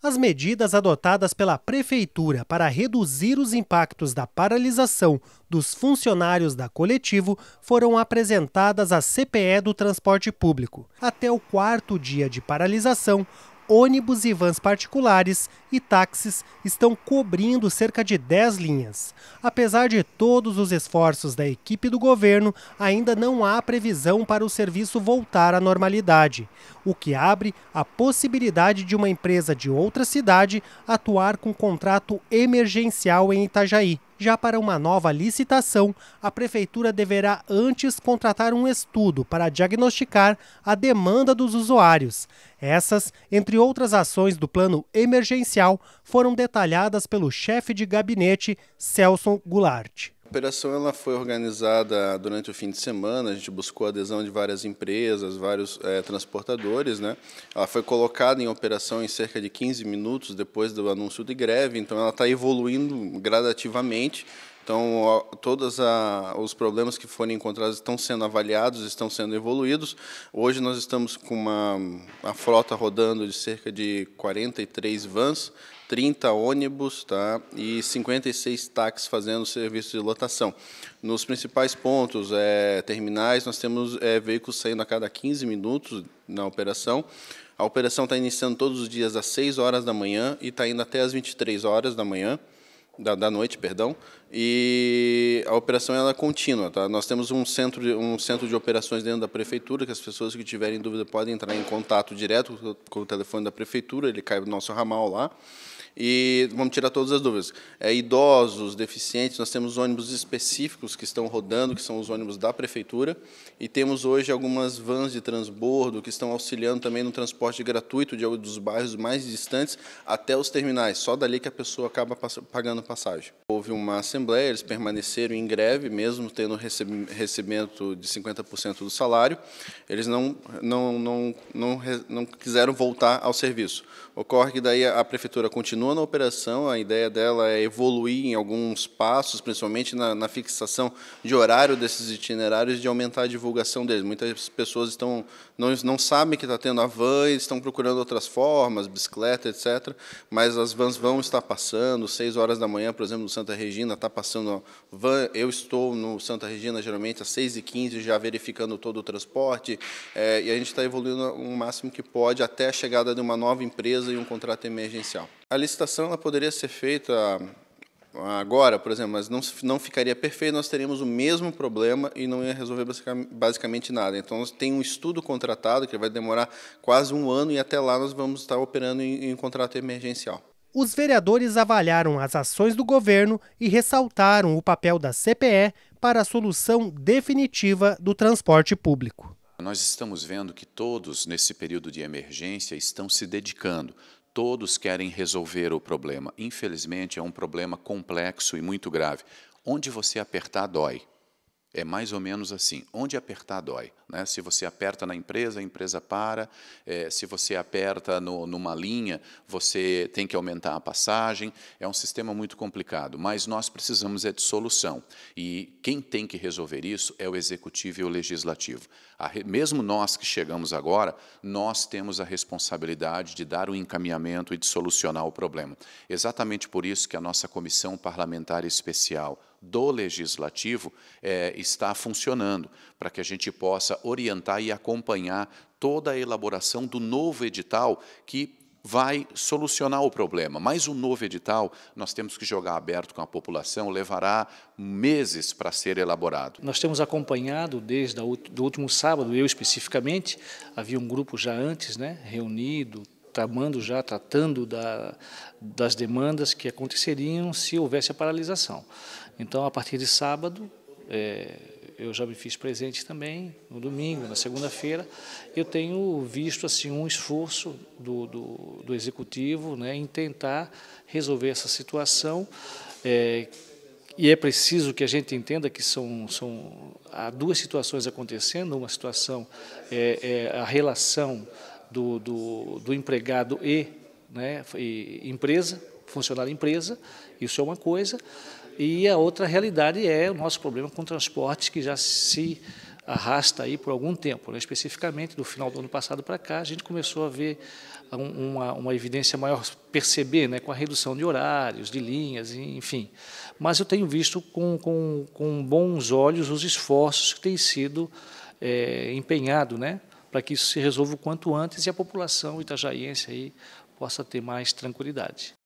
As medidas adotadas pela Prefeitura para reduzir os impactos da paralisação dos funcionários da Coletivo foram apresentadas à CPE do Transporte Público. Até o quarto dia de paralisação, ônibus e vans particulares e táxis estão cobrindo cerca de 10 linhas. Apesar de todos os esforços da equipe do governo, ainda não há previsão para o serviço voltar à normalidade, o que abre a possibilidade de uma empresa de outra cidade atuar com contrato emergencial em Itajaí. Já para uma nova licitação, a prefeitura deverá antes contratar um estudo para diagnosticar a demanda dos usuários. Essas, entre outras ações do plano emergencial, foram detalhadas pelo chefe de gabinete, Celso Goulart. A operação ela foi organizada durante o fim de semana, a gente buscou a adesão de várias empresas, vários é, transportadores. Né? Ela foi colocada em operação em cerca de 15 minutos depois do anúncio de greve, então ela está evoluindo gradativamente. Então, todos os problemas que foram encontrados estão sendo avaliados, estão sendo evoluídos. Hoje nós estamos com uma a frota rodando de cerca de 43 vans, 30 ônibus tá? e 56 táxis fazendo serviço de lotação. Nos principais pontos, é, terminais, nós temos é, veículos saindo a cada 15 minutos na operação. A operação está iniciando todos os dias às 6 horas da manhã e está indo até às 23 horas da manhã da, da noite, perdão, e a operação ela é contínua. Tá? Nós temos um centro, de, um centro de operações dentro da prefeitura, que as pessoas que tiverem dúvida podem entrar em contato direto com o telefone da prefeitura, ele cai no nosso ramal lá e vamos tirar todas as dúvidas. É, idosos, deficientes, nós temos ônibus específicos que estão rodando, que são os ônibus da prefeitura, e temos hoje algumas vans de transbordo que estão auxiliando também no transporte gratuito de dos bairros mais distantes até os terminais, só dali que a pessoa acaba pagando passagem. Houve uma assembleia, eles permaneceram em greve, mesmo tendo recebimento de 50% do salário, eles não, não, não, não, não quiseram voltar ao serviço. Ocorre que daí a prefeitura continua continuando operação, a ideia dela é evoluir em alguns passos, principalmente na, na fixação de horário desses itinerários, de aumentar a divulgação deles. Muitas pessoas estão não, não sabem que está tendo a van, estão procurando outras formas, bicicleta, etc. Mas as vans vão estar passando, 6 horas da manhã, por exemplo, no Santa Regina, está passando van. Eu estou no Santa Regina, geralmente, às 6h15, já verificando todo o transporte. É, e a gente está evoluindo o máximo que pode até a chegada de uma nova empresa e um contrato emergencial. A licitação ela poderia ser feita ah, agora, por exemplo, mas não, não ficaria perfeito, nós teríamos o mesmo problema e não ia resolver basicamente nada. Então, tem um estudo contratado que vai demorar quase um ano e até lá nós vamos estar operando em, em contrato emergencial. Os vereadores avaliaram as ações do governo e ressaltaram o papel da CPE para a solução definitiva do transporte público. Nós estamos vendo que todos, nesse período de emergência, estão se dedicando, Todos querem resolver o problema. Infelizmente, é um problema complexo e muito grave. Onde você apertar, dói. É mais ou menos assim. Onde apertar dói. Né? Se você aperta na empresa, a empresa para. É, se você aperta no, numa linha, você tem que aumentar a passagem. É um sistema muito complicado, mas nós precisamos é de solução. E quem tem que resolver isso é o executivo e o legislativo. A, mesmo nós que chegamos agora, nós temos a responsabilidade de dar o um encaminhamento e de solucionar o problema. Exatamente por isso que a nossa comissão parlamentar especial do legislativo é, está funcionando, para que a gente possa orientar e acompanhar toda a elaboração do novo edital que vai solucionar o problema. Mas o novo edital, nós temos que jogar aberto com a população, levará meses para ser elaborado. Nós temos acompanhado desde o último sábado, eu especificamente, havia um grupo já antes, né, reunido, tramando já, tratando da, das demandas que aconteceriam se houvesse a paralisação. Então, a partir de sábado, é, eu já me fiz presente também, no domingo, na segunda-feira, eu tenho visto assim um esforço do, do, do executivo né, em tentar resolver essa situação. É, e é preciso que a gente entenda que são, são há duas situações acontecendo. Uma situação é, é a relação do, do, do empregado e, né, e empresa, funcionário empresa, isso é uma coisa, e a outra realidade é o nosso problema com transportes que já se arrasta aí por algum tempo. Né? Especificamente, do final do ano passado para cá, a gente começou a ver uma, uma evidência maior, perceber né, com a redução de horários, de linhas, enfim. Mas eu tenho visto com, com, com bons olhos os esforços que têm sido é, empenhado né, para que isso se resolva o quanto antes e a população itajaiense aí possa ter mais tranquilidade.